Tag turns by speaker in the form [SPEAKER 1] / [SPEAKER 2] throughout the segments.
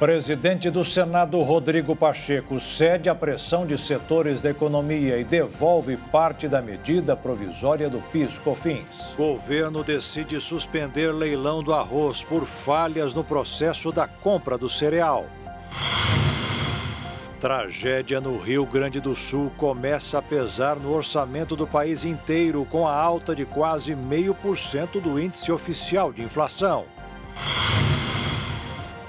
[SPEAKER 1] Presidente do Senado, Rodrigo Pacheco, cede à pressão de setores da economia e devolve parte da medida provisória do PIS-COFINS. Governo decide suspender leilão do arroz por falhas no processo da compra do cereal. Tragédia no Rio Grande do Sul começa a pesar no orçamento do país inteiro, com a alta de quase meio por cento do índice oficial de inflação.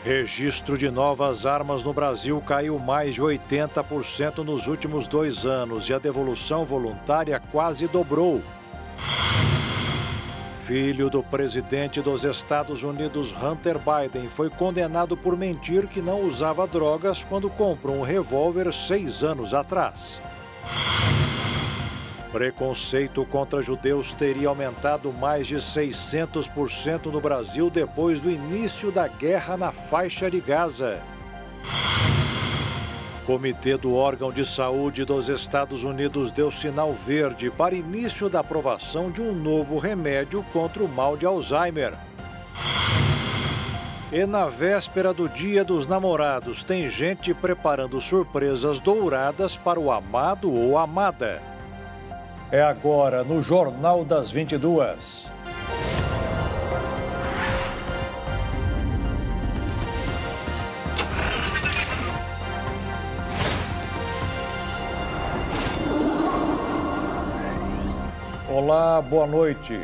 [SPEAKER 1] Registro de novas armas no Brasil caiu mais de 80% nos últimos dois anos e a devolução voluntária quase dobrou. Filho do presidente dos Estados Unidos, Hunter Biden, foi condenado por mentir que não usava drogas quando comprou um revólver seis anos atrás. Preconceito contra judeus teria aumentado mais de 600% no Brasil depois do início da guerra na faixa de Gaza. Comitê do órgão de saúde dos Estados Unidos deu sinal verde para início da aprovação de um novo remédio contra o mal de Alzheimer. E na véspera do Dia dos Namorados, tem gente preparando surpresas douradas para o amado ou amada. É agora no Jornal das 22. Olá, boa noite.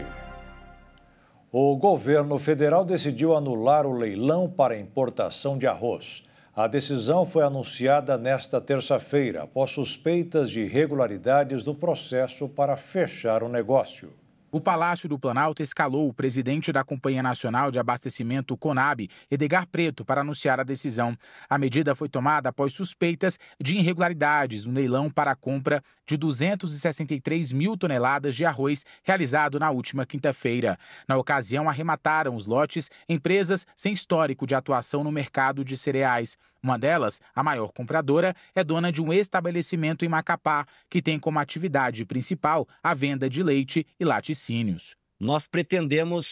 [SPEAKER 1] O governo federal decidiu anular o leilão para importação de arroz. A decisão foi anunciada nesta terça-feira, após suspeitas de irregularidades no processo para fechar o negócio. O Palácio
[SPEAKER 2] do Planalto escalou o presidente da Companhia Nacional de Abastecimento Conab, Edgar Preto, para anunciar a decisão. A medida foi tomada após suspeitas de irregularidades no leilão para a compra de 263 mil toneladas de arroz realizado na última quinta-feira. Na ocasião, arremataram os lotes empresas sem histórico de atuação no mercado de cereais. Uma delas, a maior compradora, é dona de um estabelecimento em Macapá, que tem como atividade principal a venda de leite e laticínios.
[SPEAKER 3] Nós pretendemos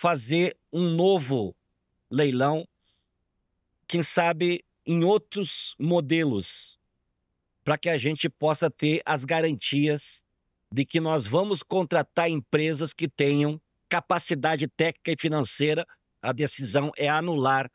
[SPEAKER 3] fazer um novo leilão, quem sabe em outros modelos, para que a gente possa ter as garantias de que nós vamos contratar empresas que tenham capacidade técnica e financeira. A decisão é anular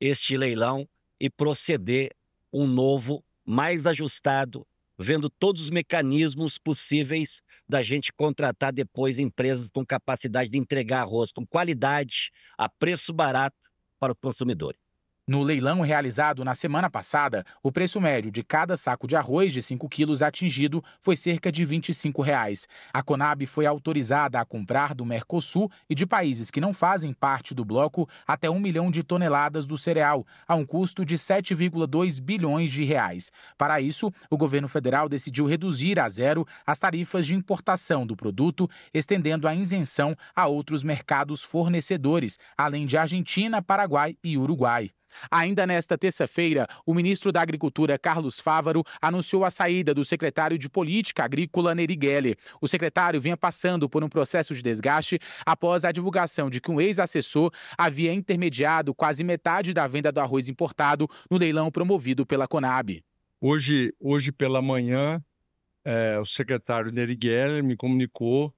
[SPEAKER 3] este leilão e proceder um novo, mais ajustado, vendo todos os mecanismos possíveis da gente contratar depois empresas com capacidade de entregar arroz com qualidade, a preço barato para os consumidores.
[SPEAKER 2] No leilão realizado na semana passada, o preço médio de cada saco de arroz de 5 quilos atingido foi cerca de R$ 25. Reais. A Conab foi autorizada a comprar do Mercosul e de países que não fazem parte do bloco até 1 milhão de toneladas do cereal, a um custo de 7,2 bilhões de reais. Para isso, o governo federal decidiu reduzir a zero as tarifas de importação do produto, estendendo a isenção a outros mercados fornecedores, além de Argentina, Paraguai e Uruguai. Ainda nesta terça-feira, o ministro da Agricultura, Carlos Fávaro, anunciou a saída do secretário de Política Agrícola, Neri Gelli. O secretário vinha passando por um processo de desgaste após a divulgação de que um ex-assessor havia intermediado quase metade da venda do arroz importado no leilão promovido pela Conab.
[SPEAKER 4] Hoje, hoje pela manhã, é, o secretário Neri Gelli me comunicou,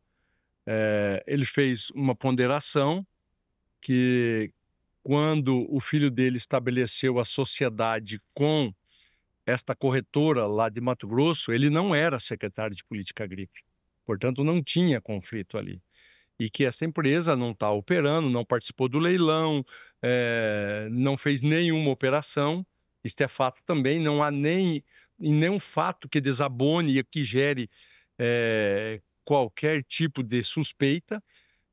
[SPEAKER 4] é, ele fez uma ponderação que quando o filho dele estabeleceu a sociedade com esta corretora lá de Mato Grosso, ele não era secretário de política agrícola, portanto não tinha conflito ali. E que essa empresa não está operando, não participou do leilão, é, não fez nenhuma operação. Isto é fato também, não há nem nenhum fato que desabone e que gere é, qualquer tipo de suspeita,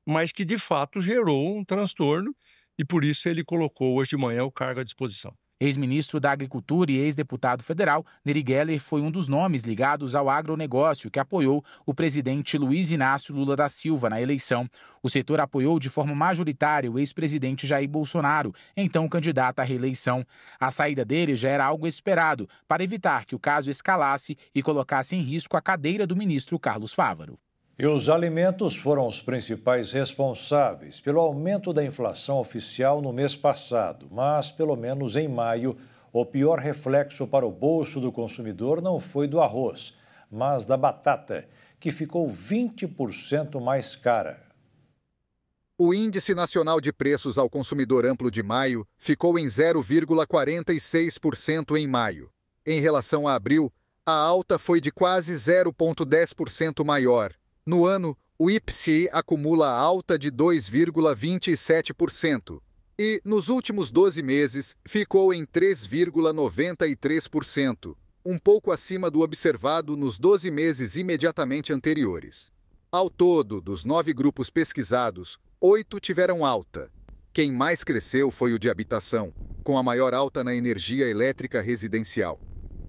[SPEAKER 2] mas que de fato gerou um transtorno e por isso ele colocou hoje de manhã o cargo à disposição. Ex-ministro da Agricultura e ex-deputado federal, Neri Geller foi um dos nomes ligados ao agronegócio que apoiou o presidente Luiz Inácio Lula da Silva na eleição. O setor apoiou de forma majoritária o ex-presidente Jair Bolsonaro, então candidato à reeleição. A saída dele já era algo esperado para evitar que o caso escalasse e
[SPEAKER 1] colocasse em risco a cadeira do ministro Carlos Fávaro. E os alimentos foram os principais responsáveis pelo aumento da inflação oficial no mês passado, mas pelo menos em maio, o pior reflexo para o bolso do consumidor não foi do arroz, mas da batata, que ficou 20% mais cara.
[SPEAKER 5] O Índice Nacional de Preços ao Consumidor Amplo de maio ficou em 0,46% em maio. Em relação a abril, a alta foi de quase 0,10% maior, no ano, o IPCI acumula alta de 2,27% e, nos últimos 12 meses, ficou em 3,93%, um pouco acima do observado nos 12 meses imediatamente anteriores. Ao todo, dos nove grupos pesquisados, oito tiveram alta. Quem mais cresceu foi o de habitação, com a maior alta na energia elétrica residencial,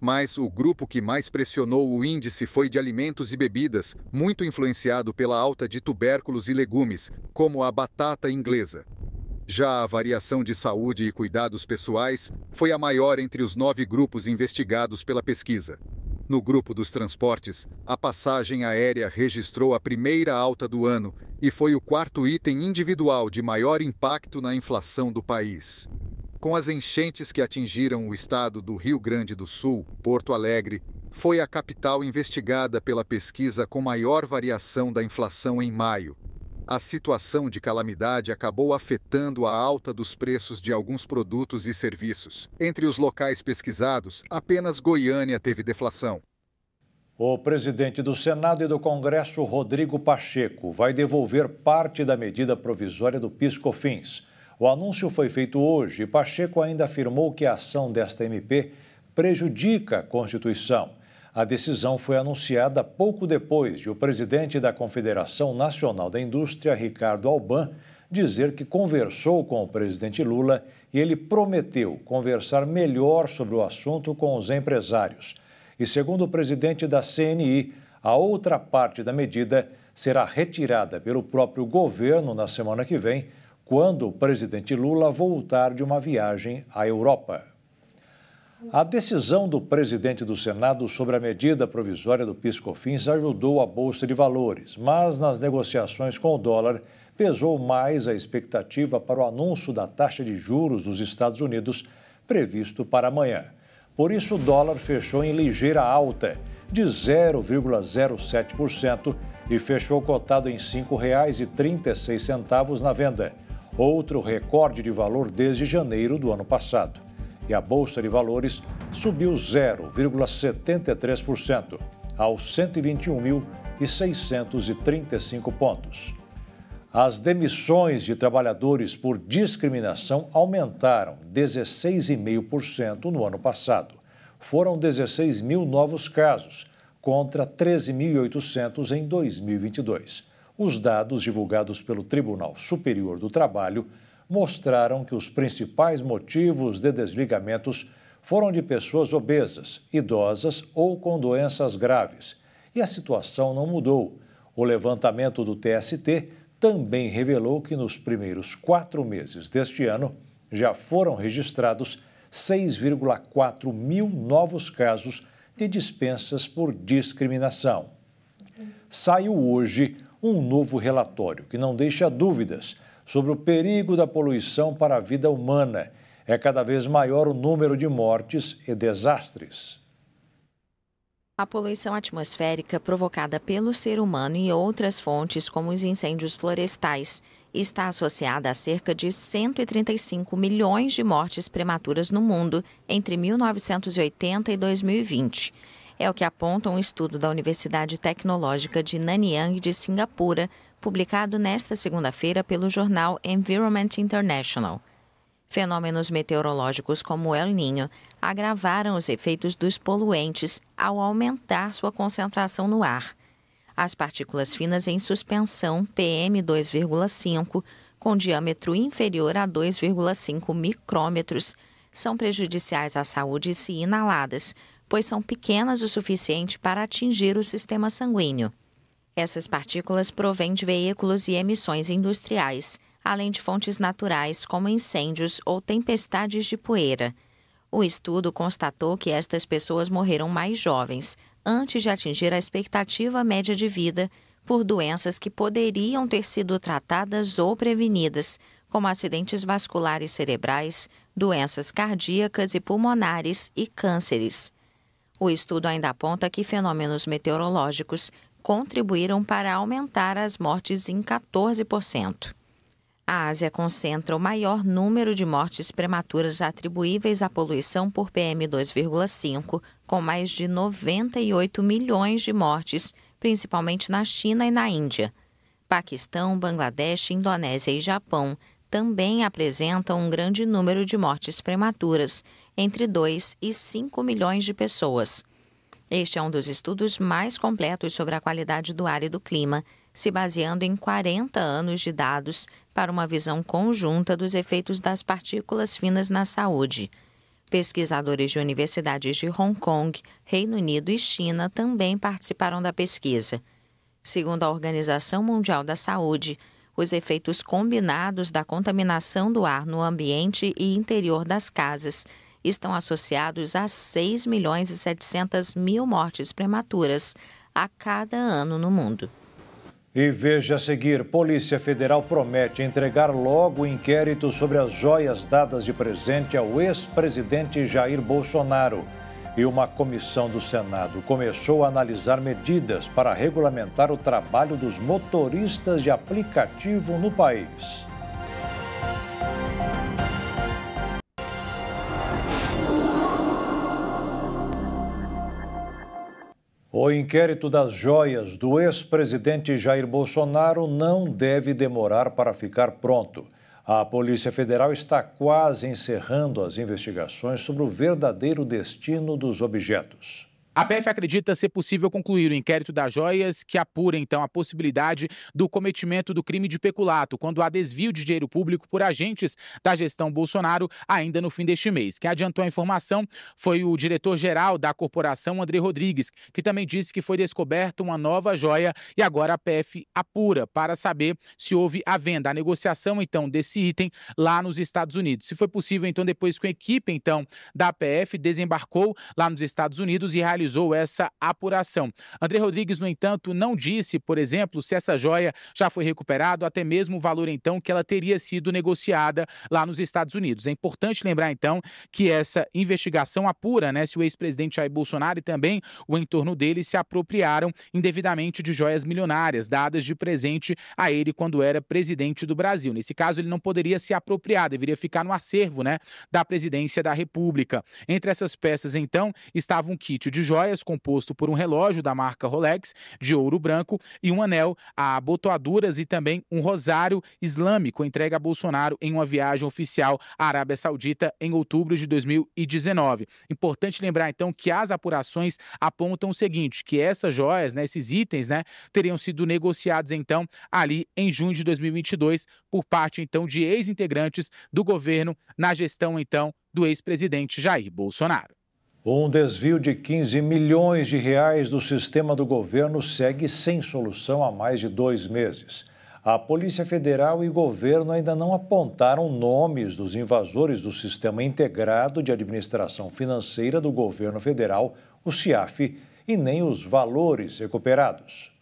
[SPEAKER 5] mas o grupo que mais pressionou o índice foi de alimentos e bebidas, muito influenciado pela alta de tubérculos e legumes, como a batata inglesa. Já a variação de saúde e cuidados pessoais foi a maior entre os nove grupos investigados pela pesquisa. No grupo dos transportes, a passagem aérea registrou a primeira alta do ano e foi o quarto item individual de maior impacto na inflação do país com as enchentes que atingiram o estado do Rio Grande do Sul, Porto Alegre foi a capital investigada pela pesquisa com maior variação da inflação em maio. A situação de calamidade acabou afetando a alta dos preços de alguns produtos e
[SPEAKER 1] serviços. Entre os locais pesquisados, apenas Goiânia teve deflação. O presidente do Senado e do Congresso, Rodrigo Pacheco, vai devolver parte da medida provisória do Piscofins. O anúncio foi feito hoje e Pacheco ainda afirmou que a ação desta MP prejudica a Constituição. A decisão foi anunciada pouco depois de o presidente da Confederação Nacional da Indústria, Ricardo Alban, dizer que conversou com o presidente Lula e ele prometeu conversar melhor sobre o assunto com os empresários. E segundo o presidente da CNI, a outra parte da medida será retirada pelo próprio governo na semana que vem quando o presidente Lula voltar de uma viagem à Europa. A decisão do presidente do Senado sobre a medida provisória do Fins ajudou a Bolsa de Valores, mas nas negociações com o dólar pesou mais a expectativa para o anúncio da taxa de juros dos Estados Unidos previsto para amanhã. Por isso, o dólar fechou em ligeira alta, de 0,07%, e fechou cotado em R$ 5,36 na venda outro recorde de valor desde janeiro do ano passado. E a Bolsa de Valores subiu 0,73% aos 121.635 pontos. As demissões de trabalhadores por discriminação aumentaram 16,5% no ano passado. Foram 16 mil novos casos, contra 13.800 em 2022. Os dados divulgados pelo Tribunal Superior do Trabalho mostraram que os principais motivos de desligamentos foram de pessoas obesas, idosas ou com doenças graves. E a situação não mudou. O levantamento do TST também revelou que nos primeiros quatro meses deste ano já foram registrados 6,4 mil novos casos de dispensas por discriminação. Saiu hoje um novo relatório que não deixa dúvidas sobre o perigo da poluição para a vida humana. É cada vez maior o número de mortes e desastres.
[SPEAKER 6] A poluição atmosférica provocada pelo ser humano e outras fontes, como os incêndios florestais, está associada a cerca de 135 milhões de mortes prematuras no mundo entre 1980 e 2020. É o que aponta um estudo da Universidade Tecnológica de Nanyang de Singapura, publicado nesta segunda-feira pelo jornal Environment International. Fenômenos meteorológicos como o El Niño agravaram os efeitos dos poluentes ao aumentar sua concentração no ar. As partículas finas em suspensão PM2,5, com diâmetro inferior a 2,5 micrômetros, são prejudiciais à saúde se inaladas, pois são pequenas o suficiente para atingir o sistema sanguíneo. Essas partículas provêm de veículos e emissões industriais, além de fontes naturais como incêndios ou tempestades de poeira. O estudo constatou que estas pessoas morreram mais jovens, antes de atingir a expectativa média de vida, por doenças que poderiam ter sido tratadas ou prevenidas, como acidentes vasculares cerebrais, doenças cardíacas e pulmonares e cânceres. O estudo ainda aponta que fenômenos meteorológicos contribuíram para aumentar as mortes em 14%. A Ásia concentra o maior número de mortes prematuras atribuíveis à poluição por PM2,5, com mais de 98 milhões de mortes, principalmente na China e na Índia. Paquistão, Bangladesh, Indonésia e Japão também apresentam um grande número de mortes prematuras, entre 2 e 5 milhões de pessoas. Este é um dos estudos mais completos sobre a qualidade do ar e do clima, se baseando em 40 anos de dados para uma visão conjunta dos efeitos das partículas finas na saúde. Pesquisadores de universidades de Hong Kong, Reino Unido e China também participaram da pesquisa. Segundo a Organização Mundial da Saúde, os efeitos combinados da contaminação do ar no ambiente e interior das casas estão associados a 6 milhões e 700 mil mortes prematuras a cada ano no mundo.
[SPEAKER 1] E veja a seguir: Polícia Federal promete entregar logo o inquérito sobre as joias dadas de presente ao ex-presidente Jair Bolsonaro. E uma comissão do Senado começou a analisar medidas para regulamentar o trabalho dos motoristas de aplicativo no país. O inquérito das joias do ex-presidente Jair Bolsonaro não deve demorar para ficar pronto. A Polícia Federal está quase encerrando as investigações sobre o verdadeiro destino dos objetos.
[SPEAKER 2] A PF acredita ser possível concluir o inquérito das joias, que apura então a possibilidade do cometimento do crime de peculato, quando há desvio de dinheiro público por agentes da gestão Bolsonaro, ainda no fim deste mês. Quem adiantou a informação foi o diretor-geral da corporação, André Rodrigues, que também disse que foi descoberta uma nova joia e agora a PF apura para saber se houve a venda, a negociação então desse item lá nos Estados Unidos. Se foi possível, então, depois que a equipe então da PF desembarcou lá nos Estados Unidos e realizou realizou essa apuração. André Rodrigues, no entanto, não disse, por exemplo, se essa joia já foi recuperada, até mesmo o valor então que ela teria sido negociada lá nos Estados Unidos. É importante lembrar então que essa investigação apura, né, se o ex-presidente Jair Bolsonaro e também o entorno dele se apropriaram indevidamente de joias milionárias dadas de presente a ele quando era presidente do Brasil. Nesse caso, ele não poderia se apropriar, deveria ficar no acervo, né, da presidência da República. Entre essas peças então estava um kit de joias composto por um relógio da marca Rolex de ouro branco e um anel a abotoaduras e também um rosário islâmico entregue a Bolsonaro em uma viagem oficial à Arábia Saudita em outubro de 2019. Importante lembrar então que as apurações apontam o seguinte, que essas joias, né, esses itens, né, teriam sido negociados então ali em junho de 2022 por parte então de ex-integrantes do governo na gestão então do
[SPEAKER 1] ex-presidente Jair Bolsonaro. Um desvio de 15 milhões de reais do sistema do governo segue sem solução há mais de dois meses. A Polícia Federal e governo ainda não apontaram nomes dos invasores do Sistema Integrado de Administração Financeira do Governo Federal, o CIAF, e nem os valores recuperados.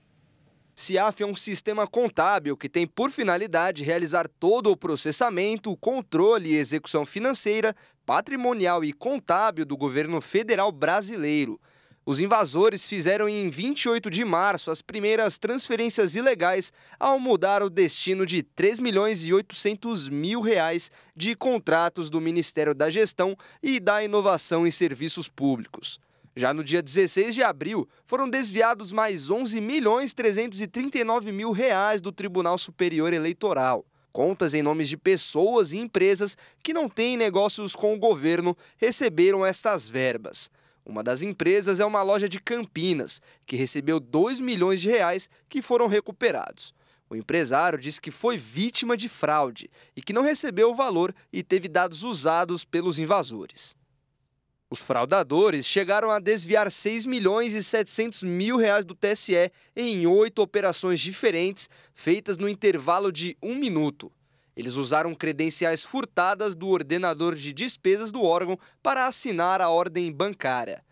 [SPEAKER 7] CIAF é um sistema contábil que tem por finalidade realizar todo o processamento, controle e execução financeira patrimonial e contábil do governo federal brasileiro. Os invasores fizeram em 28 de março as primeiras transferências ilegais ao mudar o destino de 3 milhões e 800 mil reais de contratos do Ministério da Gestão e da Inovação em Serviços Públicos. Já no dia 16 de abril, foram desviados mais 11 milhões 339 mil reais do Tribunal Superior Eleitoral. Contas em nomes de pessoas e empresas que não têm negócios com o governo receberam estas verbas. Uma das empresas é uma loja de Campinas, que recebeu 2 milhões de reais que foram recuperados. O empresário disse que foi vítima de fraude e que não recebeu o valor e teve dados usados pelos invasores. Os fraudadores chegaram a desviar 6 milhões e 700 mil reais do TSE em oito operações diferentes, feitas no intervalo de um minuto. Eles usaram credenciais furtadas do ordenador de despesas do órgão para assinar a ordem bancária.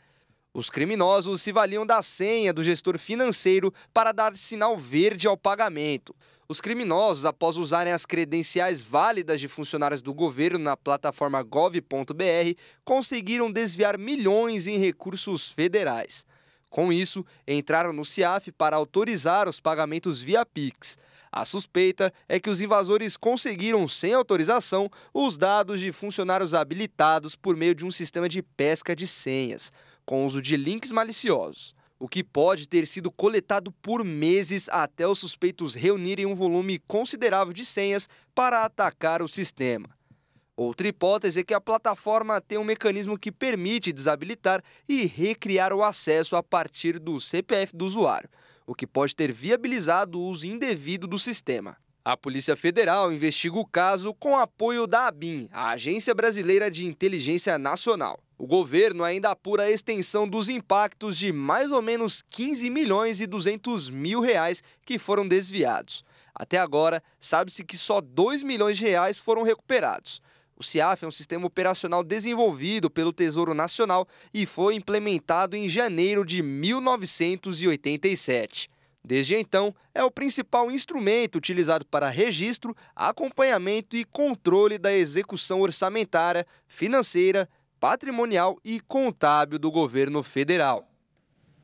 [SPEAKER 7] Os criminosos se valiam da senha do gestor financeiro para dar sinal verde ao pagamento. Os criminosos, após usarem as credenciais válidas de funcionários do governo na plataforma gov.br, conseguiram desviar milhões em recursos federais. Com isso, entraram no CIAF para autorizar os pagamentos via Pix. A suspeita é que os invasores conseguiram, sem autorização, os dados de funcionários habilitados por meio de um sistema de pesca de senhas, com uso de links maliciosos o que pode ter sido coletado por meses até os suspeitos reunirem um volume considerável de senhas para atacar o sistema. Outra hipótese é que a plataforma tem um mecanismo que permite desabilitar e recriar o acesso a partir do CPF do usuário, o que pode ter viabilizado o uso indevido do sistema. A Polícia Federal investiga o caso com apoio da ABIN, a Agência Brasileira de Inteligência Nacional. O governo ainda apura a extensão dos impactos de mais ou menos 15 milhões e 200 mil reais que foram desviados. Até agora, sabe-se que só 2 milhões de reais foram recuperados. O CIAF é um sistema operacional desenvolvido pelo Tesouro Nacional e foi implementado em janeiro de 1987. Desde então, é o principal instrumento utilizado para registro, acompanhamento e controle da execução orçamentária, financeira patrimonial e contábil do governo federal.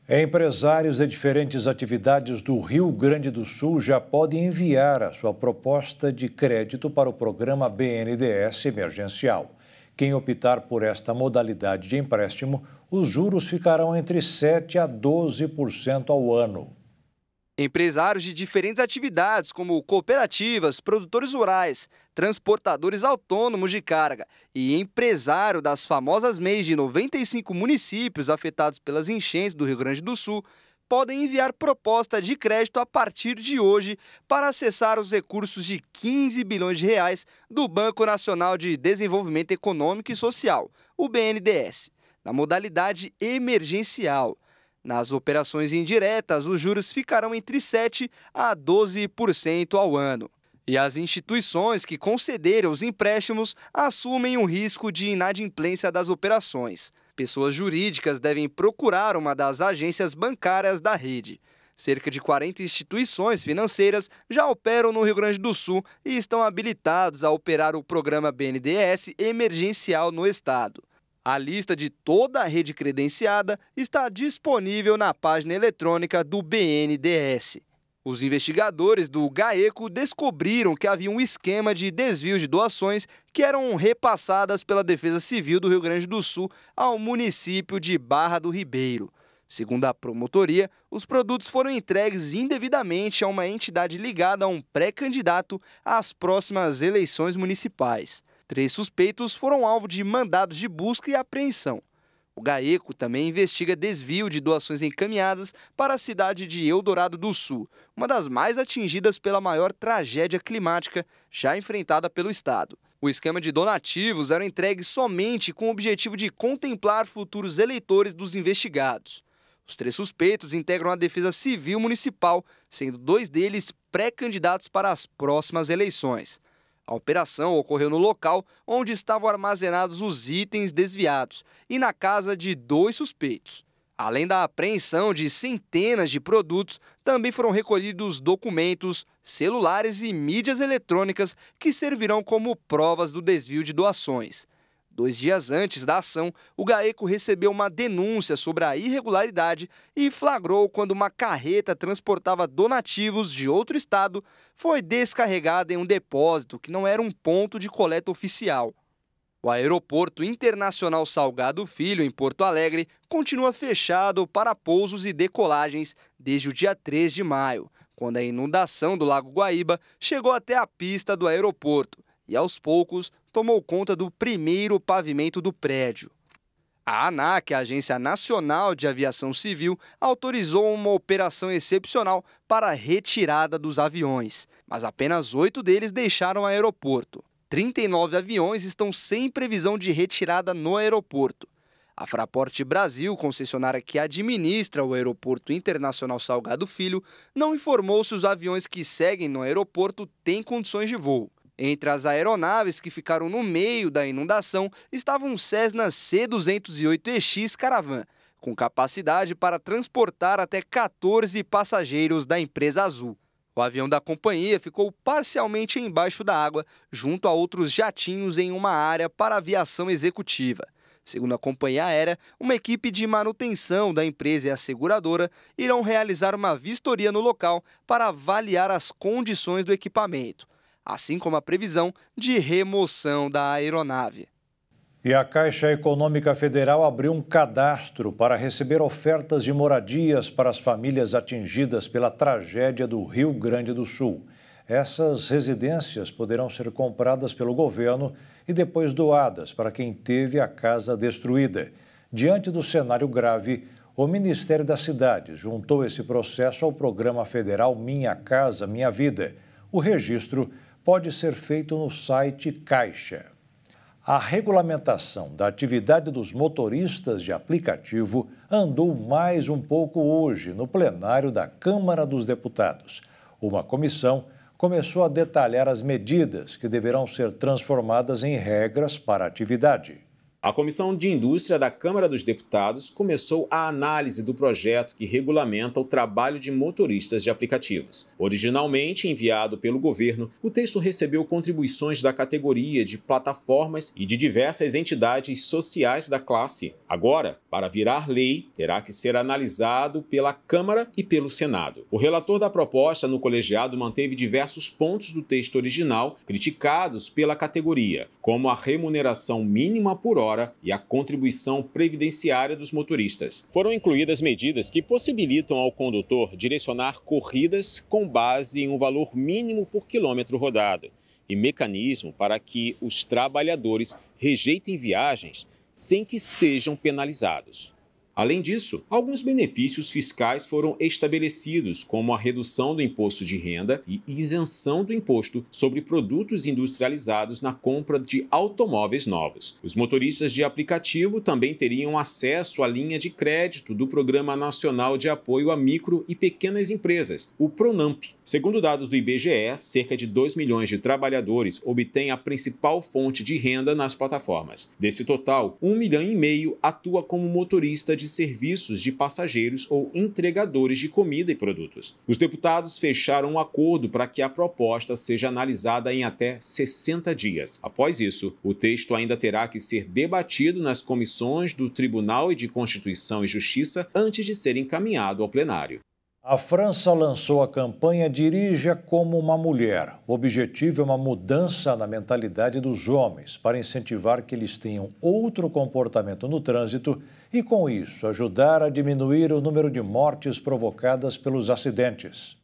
[SPEAKER 1] Empresários de diferentes atividades do Rio Grande do Sul já podem enviar a sua proposta de crédito para o programa BNDES emergencial. Quem optar por esta modalidade de empréstimo, os juros ficarão entre 7 a 12% ao ano.
[SPEAKER 7] Empresários de diferentes atividades, como cooperativas, produtores rurais, transportadores autônomos de carga e empresário das famosas MEIs de 95 municípios afetados pelas enchentes do Rio Grande do Sul, podem enviar proposta de crédito a partir de hoje para acessar os recursos de 15 bilhões de reais do Banco Nacional de Desenvolvimento Econômico e Social, o BNDES, na modalidade emergencial. Nas operações indiretas, os juros ficarão entre 7% a 12% ao ano. E as instituições que concederam os empréstimos assumem o um risco de inadimplência das operações. Pessoas jurídicas devem procurar uma das agências bancárias da rede. Cerca de 40 instituições financeiras já operam no Rio Grande do Sul e estão habilitados a operar o programa BNDES emergencial no estado. A lista de toda a rede credenciada está disponível na página eletrônica do BNDES. Os investigadores do GAECO descobriram que havia um esquema de desvio de doações que eram repassadas pela Defesa Civil do Rio Grande do Sul ao município de Barra do Ribeiro. Segundo a promotoria, os produtos foram entregues indevidamente a uma entidade ligada a um pré-candidato às próximas eleições municipais. Três suspeitos foram alvo de mandados de busca e apreensão. O GAECO também investiga desvio de doações encaminhadas para a cidade de Eldorado do Sul, uma das mais atingidas pela maior tragédia climática já enfrentada pelo Estado. O esquema de donativos era entregue somente com o objetivo de contemplar futuros eleitores dos investigados. Os três suspeitos integram a Defesa Civil Municipal, sendo dois deles pré-candidatos para as próximas eleições. A operação ocorreu no local onde estavam armazenados os itens desviados e na casa de dois suspeitos. Além da apreensão de centenas de produtos, também foram recolhidos documentos, celulares e mídias eletrônicas que servirão como provas do desvio de doações. Dois dias antes da ação, o GAECO recebeu uma denúncia sobre a irregularidade e flagrou quando uma carreta transportava donativos de outro estado foi descarregada em um depósito que não era um ponto de coleta oficial. O Aeroporto Internacional Salgado Filho, em Porto Alegre, continua fechado para pousos e decolagens desde o dia 3 de maio, quando a inundação do Lago Guaíba chegou até a pista do aeroporto e aos poucos tomou conta do primeiro pavimento do prédio. A ANAC, a Agência Nacional de Aviação Civil, autorizou uma operação excepcional para a retirada dos aviões, mas apenas oito deles deixaram o aeroporto. 39 aviões estão sem previsão de retirada no aeroporto. A Fraport Brasil, concessionária que administra o Aeroporto Internacional Salgado Filho, não informou se os aviões que seguem no aeroporto têm condições de voo. Entre as aeronaves que ficaram no meio da inundação estava um Cessna C208EX Caravan, com capacidade para transportar até 14 passageiros da empresa Azul. O avião da companhia ficou parcialmente embaixo da água, junto a outros jatinhos em uma área para aviação executiva. Segundo a companhia aérea, uma equipe de manutenção da empresa e a seguradora irão realizar uma vistoria no local para avaliar as condições do equipamento assim como a previsão de remoção da aeronave.
[SPEAKER 1] E a Caixa Econômica Federal abriu um cadastro para receber ofertas de moradias para as famílias atingidas pela tragédia do Rio Grande do Sul. Essas residências poderão ser compradas pelo governo e depois doadas para quem teve a casa destruída. Diante do cenário grave, o Ministério das Cidades juntou esse processo ao programa federal Minha Casa Minha Vida. O registro pode ser feito no site Caixa. A regulamentação da atividade dos motoristas de aplicativo andou mais um pouco hoje no plenário da Câmara dos Deputados. Uma comissão começou a detalhar as medidas que deverão ser transformadas em regras para a atividade. A Comissão
[SPEAKER 8] de Indústria da Câmara dos Deputados começou a análise do projeto que regulamenta o trabalho de motoristas de aplicativos. Originalmente enviado pelo governo, o texto recebeu contribuições da categoria de plataformas e de diversas entidades sociais da classe. Agora, para virar lei, terá que ser analisado pela Câmara e pelo Senado. O relator da proposta no colegiado manteve diversos pontos do texto original criticados pela categoria, como a remuneração mínima por hora hora e a contribuição previdenciária dos motoristas. Foram incluídas medidas que possibilitam ao condutor direcionar corridas com base em um valor mínimo por quilômetro rodado e mecanismo para que os trabalhadores rejeitem viagens sem que sejam penalizados. Além disso, alguns benefícios fiscais foram estabelecidos, como a redução do imposto de renda e isenção do imposto sobre produtos industrializados na compra de automóveis novos. Os motoristas de aplicativo também teriam acesso à linha de crédito do Programa Nacional de Apoio a Micro e Pequenas Empresas, o PRONAMP. Segundo dados do IBGE, cerca de 2 milhões de trabalhadores obtêm a principal fonte de renda nas plataformas. Desse total, 1 milhão e meio atua como motorista de de serviços de passageiros ou entregadores de comida e produtos. Os deputados fecharam um acordo para que a proposta seja analisada em até 60 dias. Após isso, o texto ainda terá que ser debatido nas comissões do Tribunal e de Constituição e Justiça antes de ser encaminhado ao plenário.
[SPEAKER 1] A França lançou a campanha Dirija como uma mulher. O objetivo é uma mudança na mentalidade dos homens para incentivar que eles tenham outro comportamento no trânsito e, com isso, ajudar a diminuir o número de mortes provocadas pelos acidentes.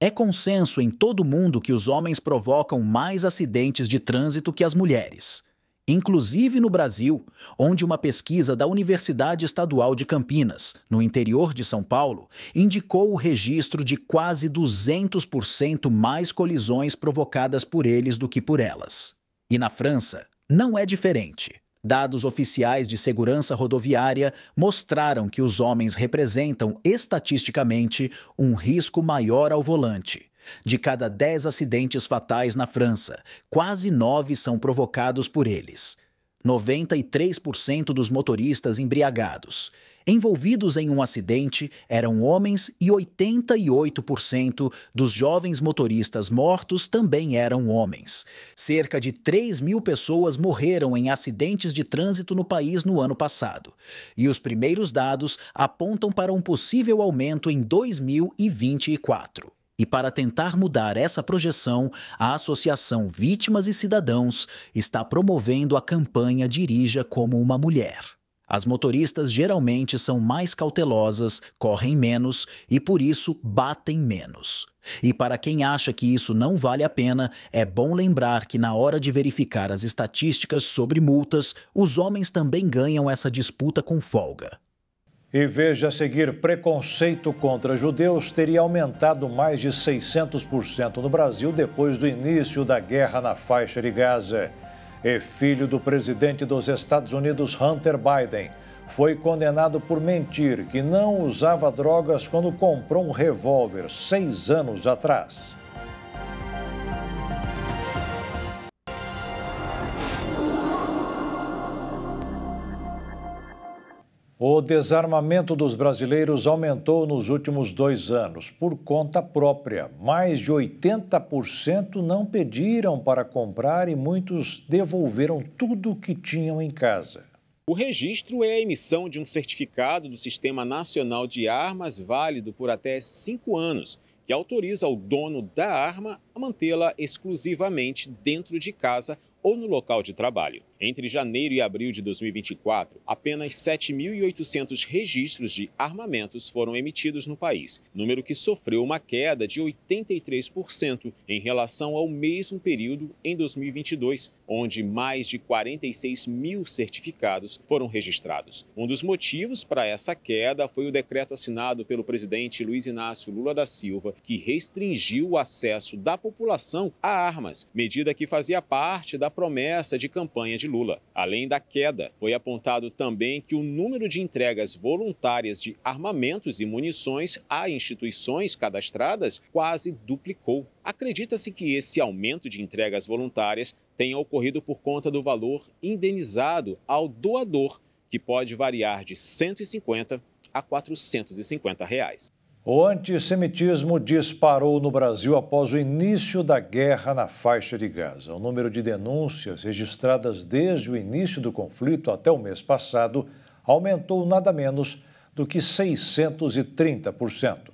[SPEAKER 3] É consenso em todo mundo que os homens provocam mais acidentes de trânsito que as mulheres inclusive no Brasil, onde uma pesquisa da Universidade Estadual de Campinas, no interior de São Paulo, indicou o registro de quase 200% mais colisões provocadas por eles do que por elas. E na França, não é diferente. Dados oficiais de segurança rodoviária mostraram que os homens representam estatisticamente um risco maior ao volante, de cada 10 acidentes fatais na França, quase 9 são provocados por eles. 93% dos motoristas embriagados envolvidos em um acidente eram homens e 88% dos jovens motoristas mortos também eram homens. Cerca de 3 mil pessoas morreram em acidentes de trânsito no país no ano passado. E os primeiros dados apontam para um possível aumento em 2024. E para tentar mudar essa projeção, a Associação Vítimas e Cidadãos está promovendo a campanha Dirija como uma Mulher. As motoristas geralmente são mais cautelosas, correm menos e, por isso, batem menos. E para quem acha que isso não vale a pena, é bom lembrar que na hora de verificar as estatísticas sobre multas, os homens também ganham essa disputa com folga.
[SPEAKER 1] E veja a seguir: preconceito contra judeus teria aumentado mais de 600% no Brasil depois do início da guerra na faixa de Gaza. E filho do presidente dos Estados Unidos, Hunter Biden, foi condenado por mentir que não usava drogas quando comprou um revólver seis anos atrás. O desarmamento dos brasileiros aumentou nos últimos dois anos, por conta própria. Mais de 80% não pediram para comprar e muitos devolveram tudo o que tinham em casa.
[SPEAKER 8] O registro é a emissão de um certificado do Sistema Nacional de Armas, válido por até cinco anos, que autoriza o dono da arma a mantê-la exclusivamente dentro de casa ou no local de trabalho. Entre janeiro e abril de 2024, apenas 7.800 registros de armamentos foram emitidos no país, número que sofreu uma queda de 83% em relação ao mesmo período em 2022, onde mais de 46 mil certificados foram registrados. Um dos motivos para essa queda foi o decreto assinado pelo presidente Luiz Inácio Lula da Silva, que restringiu o acesso da população a armas, medida que fazia parte da promessa de campanha de Lula. Além da queda, foi apontado também que o número de entregas voluntárias de armamentos e munições a instituições cadastradas quase duplicou. Acredita-se que esse aumento de entregas voluntárias tenha ocorrido por conta do valor indenizado ao doador, que pode variar de 150 a 450 reais.
[SPEAKER 1] O antissemitismo disparou no Brasil após o início da guerra na faixa de Gaza. O número de denúncias registradas desde o início do conflito até o mês passado aumentou nada menos do que 630%.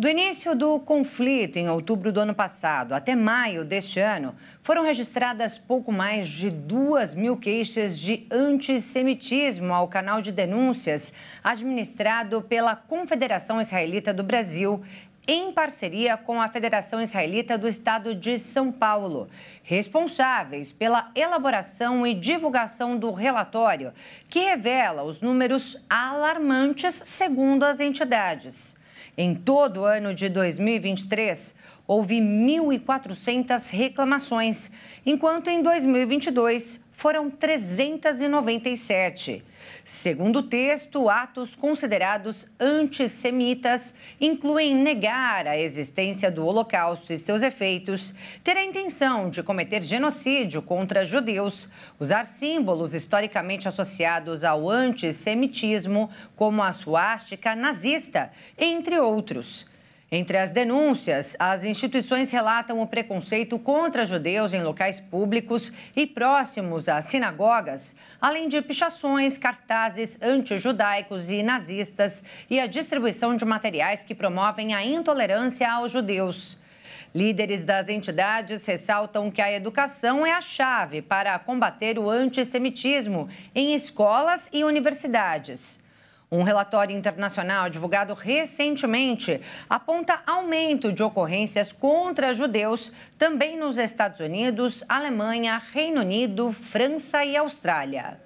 [SPEAKER 9] Do início do conflito em outubro do ano passado até maio deste ano, foram registradas pouco mais de 2 mil queixas de antissemitismo ao canal de denúncias administrado pela Confederação Israelita do Brasil, em parceria com a Federação Israelita do Estado de São Paulo, responsáveis pela elaboração e divulgação do relatório, que revela os números alarmantes segundo as entidades. Em todo o ano de 2023, houve 1.400 reclamações, enquanto em 2022 foram 397. Segundo o texto, atos considerados antissemitas incluem negar a existência do Holocausto e seus efeitos, ter a intenção de cometer genocídio contra judeus, usar símbolos historicamente associados ao antissemitismo, como a suástica nazista, entre outros. Entre as denúncias, as instituições relatam o preconceito contra judeus em locais públicos e próximos a sinagogas, além de pichações, cartazes antijudaicos e nazistas e a distribuição de materiais que promovem a intolerância aos judeus. Líderes das entidades ressaltam que a educação é a chave para combater o antissemitismo em escolas e universidades. Um relatório internacional divulgado recentemente aponta aumento de ocorrências contra judeus também nos Estados Unidos, Alemanha, Reino Unido, França e Austrália.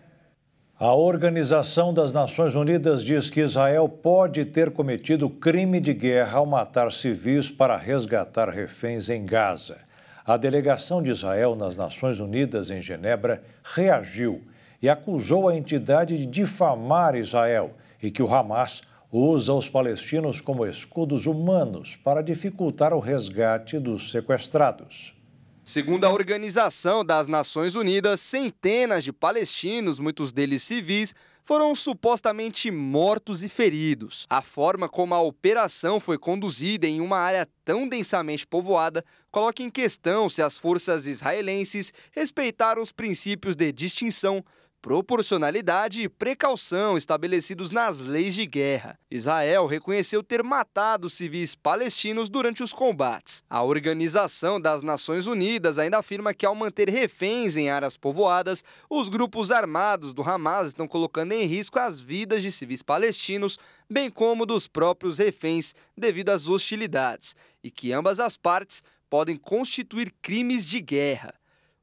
[SPEAKER 1] A Organização das Nações Unidas diz que Israel pode ter cometido crime de guerra ao matar civis para resgatar reféns em Gaza. A delegação de Israel nas Nações Unidas em Genebra reagiu e acusou a entidade de difamar Israel e que o Hamas usa os palestinos como escudos humanos para dificultar o resgate dos sequestrados.
[SPEAKER 7] Segundo a Organização das Nações Unidas, centenas de palestinos, muitos deles civis, foram supostamente mortos e feridos. A forma como a operação foi conduzida em uma área tão densamente povoada coloca em questão se as forças israelenses respeitaram os princípios de distinção proporcionalidade e precaução estabelecidos nas leis de guerra. Israel reconheceu ter matado civis palestinos durante os combates. A Organização das Nações Unidas ainda afirma que, ao manter reféns em áreas povoadas, os grupos armados do Hamas estão colocando em risco as vidas de civis palestinos, bem como dos próprios reféns, devido às hostilidades, e que ambas as partes podem constituir crimes de guerra.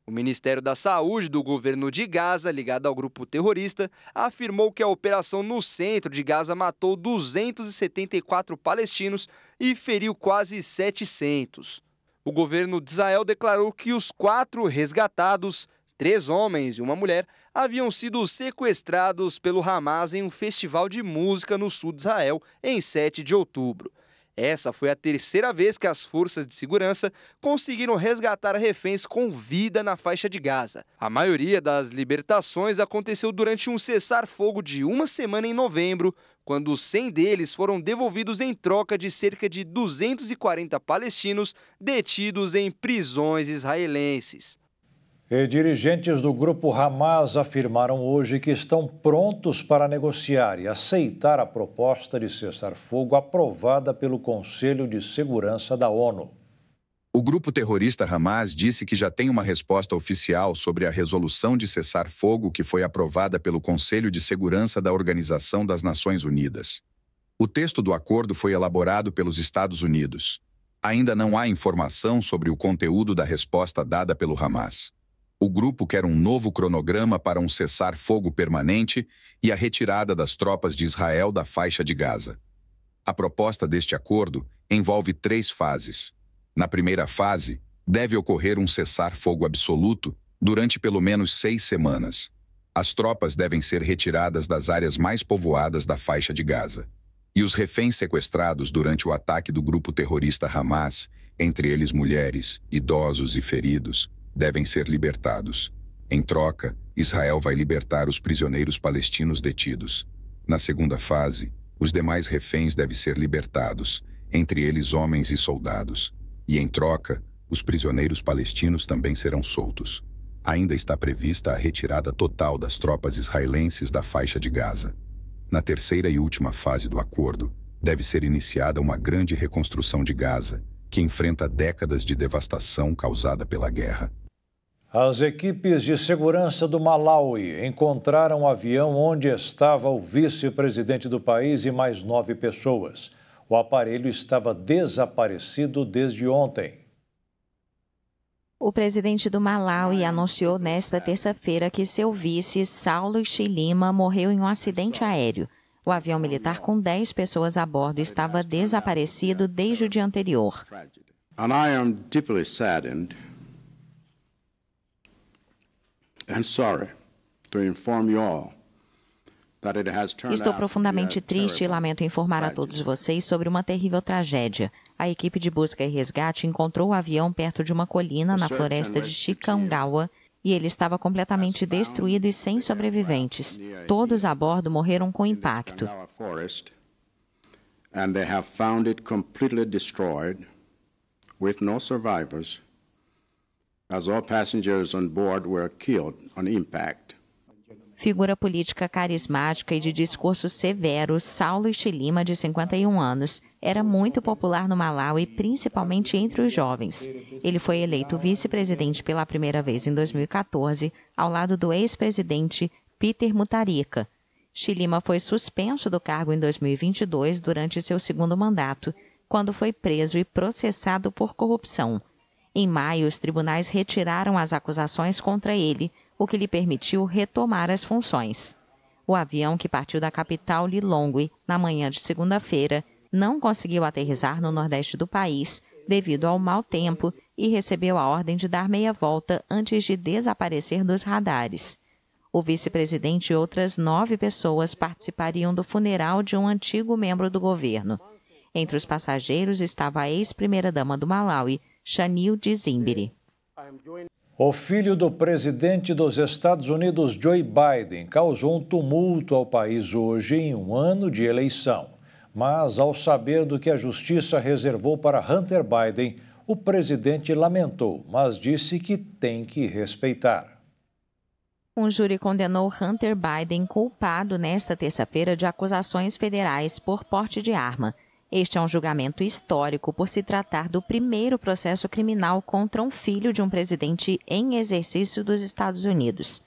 [SPEAKER 7] O Ministério da Saúde do governo de Gaza, ligado ao grupo terrorista, afirmou que a operação no centro de Gaza matou 274 palestinos e feriu quase 700. O governo de Israel declarou que os quatro resgatados, três homens e uma mulher, haviam sido sequestrados pelo Hamas em um festival de música no sul de Israel em 7 de outubro. Essa foi a terceira vez que as forças de segurança conseguiram resgatar reféns com vida na faixa de Gaza. A maioria das libertações aconteceu durante um cessar-fogo de uma semana em novembro, quando 100 deles foram devolvidos em troca de cerca de 240 palestinos detidos em prisões
[SPEAKER 1] israelenses. E dirigentes do grupo Hamas afirmaram hoje que estão prontos para negociar e aceitar a proposta de cessar-fogo aprovada pelo Conselho de Segurança da ONU.
[SPEAKER 10] O grupo terrorista Hamas disse que já tem uma resposta oficial sobre a resolução de cessar-fogo que foi aprovada pelo Conselho de Segurança da Organização das Nações Unidas. O texto do acordo foi elaborado pelos Estados Unidos. Ainda não há informação sobre o conteúdo da resposta dada pelo Hamas. O grupo quer um novo cronograma para um cessar-fogo permanente e a retirada das tropas de Israel da faixa de Gaza. A proposta deste acordo envolve três fases. Na primeira fase, deve ocorrer um cessar-fogo absoluto durante pelo menos seis semanas. As tropas devem ser retiradas das áreas mais povoadas da faixa de Gaza. E os reféns sequestrados durante o ataque do grupo terrorista Hamas, entre eles mulheres, idosos e feridos, devem ser libertados. Em troca, Israel vai libertar os prisioneiros palestinos detidos. Na segunda fase, os demais reféns devem ser libertados, entre eles homens e soldados. E em troca, os prisioneiros palestinos também serão soltos. Ainda está prevista a retirada total das tropas israelenses da faixa de Gaza. Na terceira e última fase do acordo, deve ser iniciada uma grande reconstrução de Gaza, que enfrenta décadas de devastação causada pela
[SPEAKER 1] guerra. As equipes de segurança do Malawi encontraram o um avião onde estava o vice-presidente do país e mais nove pessoas. O aparelho estava desaparecido desde ontem.
[SPEAKER 6] O presidente do Malawi anunciou nesta terça-feira que seu vice, Saulo Chilima, morreu em um acidente aéreo. O avião militar com 10 pessoas a bordo estava desaparecido desde o dia anterior.
[SPEAKER 10] And I am deeply saddened and sorry to inform you all Estou profundamente triste e
[SPEAKER 6] lamento informar a todos vocês sobre uma terrível tragédia. A equipe de busca e resgate encontrou o avião perto de uma colina na floresta de Chikangawa e ele estava completamente destruído e sem sobreviventes. Todos a bordo morreram com impacto.
[SPEAKER 10] And they have found it completely destroyed as all passengers on board were killed on impact.
[SPEAKER 6] Figura política carismática e de discurso severo, Saulo Chilima de 51 anos, era muito popular no Malawi, principalmente entre os jovens. Ele foi eleito vice-presidente pela primeira vez em 2014, ao lado do ex-presidente Peter Mutarika. Chilima foi suspenso do cargo em 2022 durante seu segundo mandato, quando foi preso e processado por corrupção. Em maio, os tribunais retiraram as acusações contra ele, o que lhe permitiu retomar as funções. O avião que partiu da capital Lilongwe na manhã de segunda-feira não conseguiu aterrissar no nordeste do país devido ao mau tempo e recebeu a ordem de dar meia volta antes de desaparecer dos radares. O vice-presidente e outras nove pessoas participariam do funeral de um antigo membro do governo. Entre os passageiros estava a ex-primeira-dama do Malawi, Chanil Zimbiri.
[SPEAKER 1] O filho do presidente dos Estados Unidos, Joe Biden, causou um tumulto ao país hoje em um ano de eleição. Mas, ao saber do que a justiça reservou para Hunter Biden, o presidente lamentou, mas disse que tem que respeitar.
[SPEAKER 6] Um júri condenou Hunter Biden culpado nesta terça-feira de acusações federais por porte de arma. Este é um julgamento histórico por se tratar do primeiro processo criminal contra um filho de um presidente em exercício dos Estados Unidos.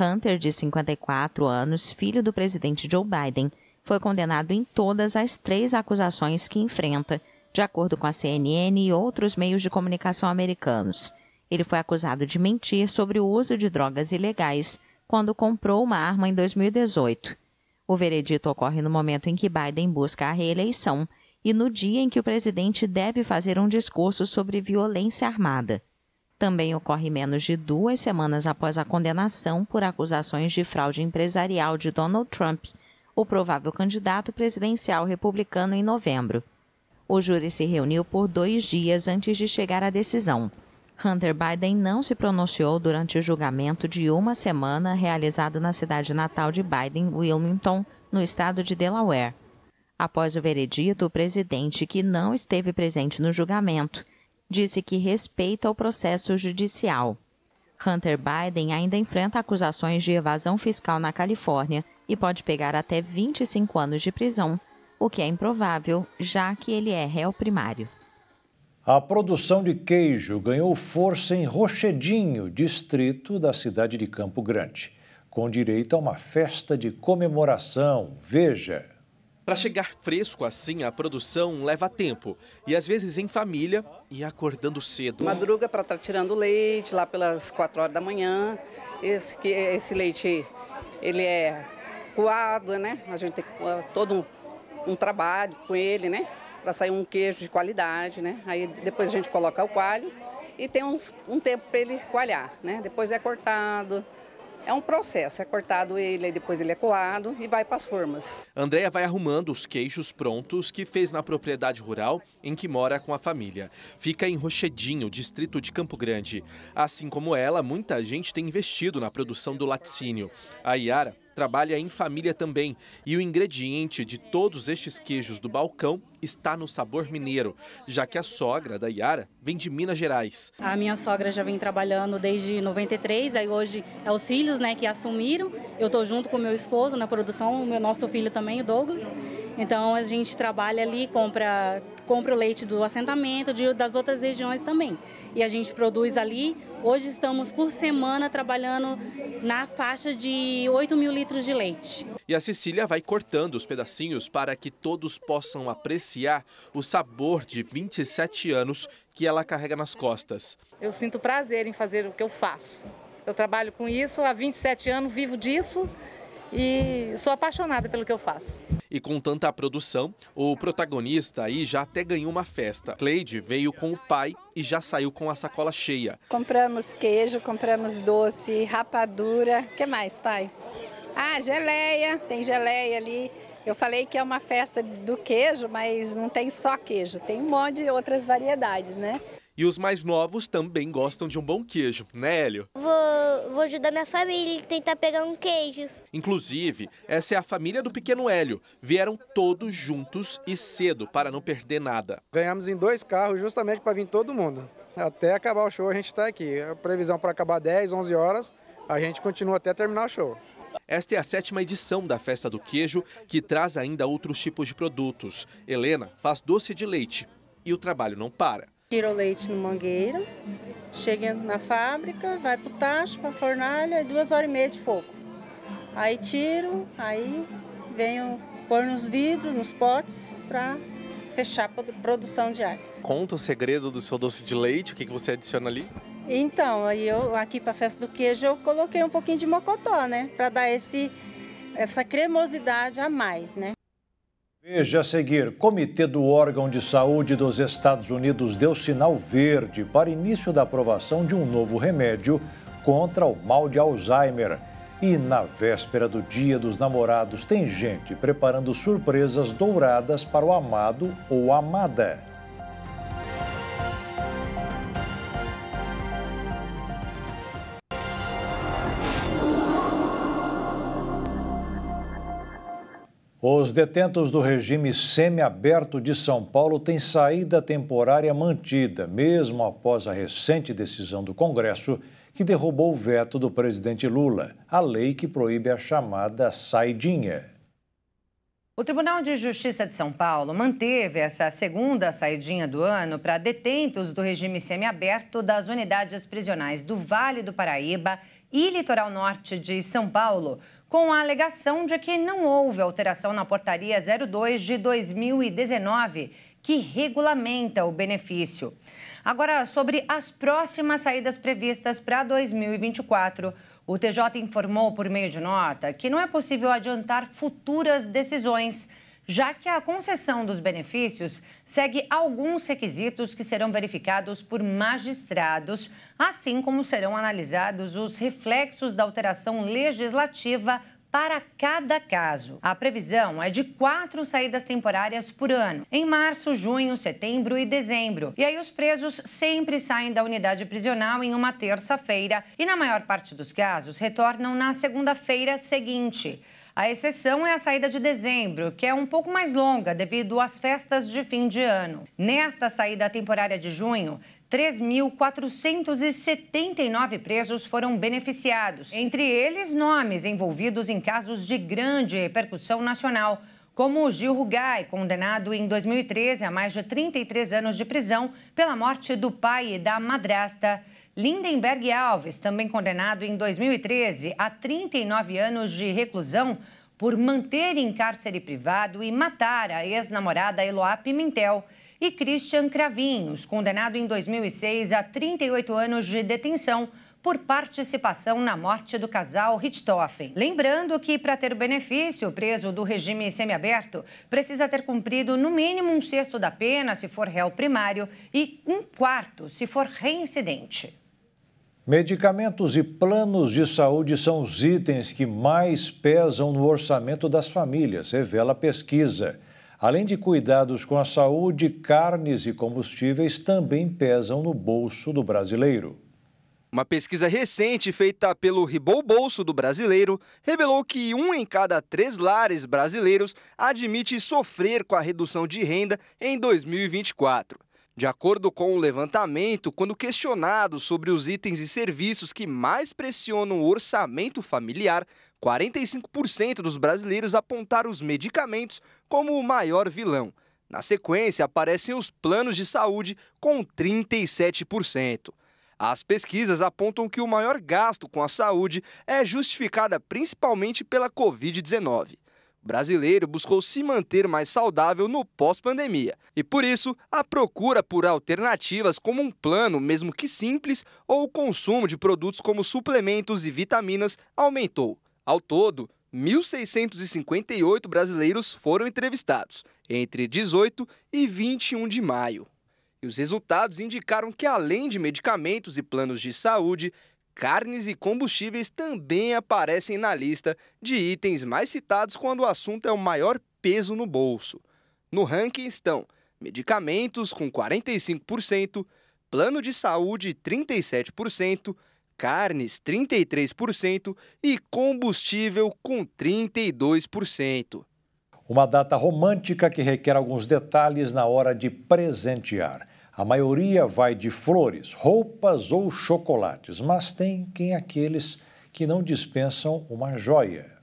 [SPEAKER 6] Hunter, de 54 anos, filho do presidente Joe Biden, foi condenado em todas as três acusações que enfrenta, de acordo com a CNN e outros meios de comunicação americanos. Ele foi acusado de mentir sobre o uso de drogas ilegais quando comprou uma arma em 2018. O veredito ocorre no momento em que Biden busca a reeleição e no dia em que o presidente deve fazer um discurso sobre violência armada. Também ocorre menos de duas semanas após a condenação por acusações de fraude empresarial de Donald Trump, o provável candidato presidencial republicano em novembro. O júri se reuniu por dois dias antes de chegar à decisão. Hunter Biden não se pronunciou durante o julgamento de uma semana realizado na cidade natal de Biden, Wilmington, no estado de Delaware. Após o veredito, o presidente, que não esteve presente no julgamento, disse que respeita o processo judicial. Hunter Biden ainda enfrenta acusações de evasão fiscal na Califórnia e pode pegar até 25 anos de prisão, o que é improvável, já que ele é réu primário.
[SPEAKER 1] A produção de queijo ganhou força em Rochedinho, distrito da cidade de Campo Grande, com direito a uma festa de comemoração. Veja!
[SPEAKER 4] Para chegar fresco assim, a produção leva tempo. E às vezes em família e acordando cedo.
[SPEAKER 11] Madruga para estar tá tirando leite lá pelas 4 horas da manhã. Esse, esse leite, ele é coado, né? A gente tem todo um, um trabalho com ele, né? Para sair um queijo de qualidade, né? Aí depois a gente coloca o coalho e tem uns, um tempo para ele coalhar, né? Depois é cortado, é um processo, é cortado ele, depois ele é coado e vai para as formas.
[SPEAKER 4] Andréia vai arrumando os queijos prontos que fez na propriedade rural em que mora com a família. Fica em Rochedinho, distrito de Campo Grande. Assim como ela, muita gente tem investido na produção do laticínio. A Iara trabalha em família também. E o ingrediente de todos estes queijos do balcão está no sabor mineiro, já que a sogra da Yara vem de Minas Gerais.
[SPEAKER 11] A minha sogra já vem trabalhando desde 93, aí hoje é os filhos né, que assumiram. Eu estou junto com meu esposo na produção, o meu nosso filho também, o Douglas. Então a gente trabalha ali, compra compra o leite do assentamento, de, das outras regiões também. E a gente produz ali. Hoje estamos por semana trabalhando na faixa de 8 mil litros de leite.
[SPEAKER 4] E a Cecília vai cortando os pedacinhos para que todos possam apreciar o sabor de 27 anos que ela carrega nas costas.
[SPEAKER 11] Eu sinto prazer em fazer o que eu faço. Eu trabalho com isso há 27 anos, vivo disso e sou apaixonada pelo que eu faço.
[SPEAKER 4] E com tanta produção, o protagonista aí já até ganhou uma festa. Cleide veio com o pai e já saiu com a sacola cheia.
[SPEAKER 11] Compramos queijo, compramos doce, rapadura. que mais, pai? Ah, geleia, tem geleia ali. Eu falei que é uma festa do queijo, mas não tem só queijo, tem um monte de outras variedades, né?
[SPEAKER 4] E os mais novos também gostam de um bom queijo, né, Hélio?
[SPEAKER 12] Vou vou ajudar minha família e tentar pegar um queijos.
[SPEAKER 4] Inclusive, essa é a família do pequeno Hélio. Vieram todos juntos e cedo para não perder nada. Venhamos em dois carros justamente para vir todo mundo. Até acabar o show a gente está aqui. A previsão para acabar 10, 11 horas, a gente continua até terminar o show. Esta é a sétima edição da Festa do Queijo, que traz ainda outros tipos de produtos. Helena faz doce de leite e o trabalho não para.
[SPEAKER 13] Tira o leite no mangueiro, chega na fábrica, vai pro tacho, pra fornalha, é duas horas e meia de fogo. Aí tiro, aí venho pôr nos vidros, nos potes, para fechar a produção de ar.
[SPEAKER 4] Conta o segredo do seu doce de leite, o que, que você adiciona ali?
[SPEAKER 13] Então, aí eu aqui para a festa do queijo eu coloquei um pouquinho de mocotó, né, para dar esse essa cremosidade a mais, né?
[SPEAKER 1] Veja a seguir: Comitê do órgão de saúde dos Estados Unidos deu sinal verde para início da aprovação de um novo remédio contra o mal de Alzheimer. E na véspera do Dia dos Namorados, tem gente preparando surpresas douradas para o amado ou amada. Os detentos do regime semiaberto de São Paulo têm saída temporária mantida, mesmo após a recente decisão do Congresso que derrubou o veto do presidente Lula, a lei que proíbe a chamada saidinha.
[SPEAKER 9] O Tribunal de Justiça de São Paulo manteve essa segunda saidinha do ano para detentos do regime semiaberto das unidades prisionais do Vale do Paraíba e Litoral Norte de São Paulo com a alegação de que não houve alteração na Portaria 02 de 2019, que regulamenta o benefício. Agora, sobre as próximas saídas previstas para 2024. O TJ informou por meio de nota que não é possível adiantar futuras decisões já que a concessão dos benefícios segue alguns requisitos que serão verificados por magistrados, assim como serão analisados os reflexos da alteração legislativa para cada caso. A previsão é de quatro saídas temporárias por ano, em março, junho, setembro e dezembro. E aí, os presos sempre saem da unidade prisional em uma terça-feira e, na maior parte dos casos, retornam na segunda-feira seguinte. A exceção é a saída de dezembro, que é um pouco mais longa devido às festas de fim de ano. Nesta saída temporária de junho, 3.479 presos foram beneficiados, entre eles nomes envolvidos em casos de grande repercussão nacional, como Gil Rugai, condenado em 2013 a mais de 33 anos de prisão pela morte do pai e da madrasta. Lindenberg Alves, também condenado em 2013 a 39 anos de reclusão por manter em cárcere privado e matar a ex-namorada Eloá Pimentel. E Christian Cravinhos, condenado em 2006 a 38 anos de detenção por participação na morte do casal Richthofen. Lembrando que, para ter o benefício, o preso do regime semiaberto precisa ter cumprido no mínimo um sexto da pena se for réu primário e um quarto se for reincidente.
[SPEAKER 1] Medicamentos e planos de saúde são os itens que mais pesam no orçamento das famílias, revela a pesquisa. Além de cuidados com a saúde, carnes e combustíveis também pesam no bolso do brasileiro.
[SPEAKER 7] Uma pesquisa recente feita pelo Ribol Bolso do Brasileiro revelou que um em cada três lares brasileiros admite sofrer com a redução de renda em 2024. De acordo com o levantamento, quando questionado sobre os itens e serviços que mais pressionam o orçamento familiar, 45% dos brasileiros apontaram os medicamentos como o maior vilão. Na sequência, aparecem os planos de saúde, com 37%. As pesquisas apontam que o maior gasto com a saúde é justificada principalmente pela Covid-19. O brasileiro buscou se manter mais saudável no pós-pandemia e, por isso, a procura por alternativas como um plano, mesmo que simples, ou o consumo de produtos como suplementos e vitaminas aumentou. Ao todo, 1.658 brasileiros foram entrevistados entre 18 e 21 de maio. E os resultados indicaram que, além de medicamentos e planos de saúde, carnes e combustíveis também aparecem na lista de itens mais citados quando o assunto é o maior peso no bolso. No ranking estão medicamentos com 45%, plano de saúde 37%, carnes 33% e combustível com
[SPEAKER 1] 32%. Uma data romântica que requer alguns detalhes na hora de presentear. A maioria vai de flores, roupas ou chocolates, mas tem quem é aqueles que não dispensam uma joia,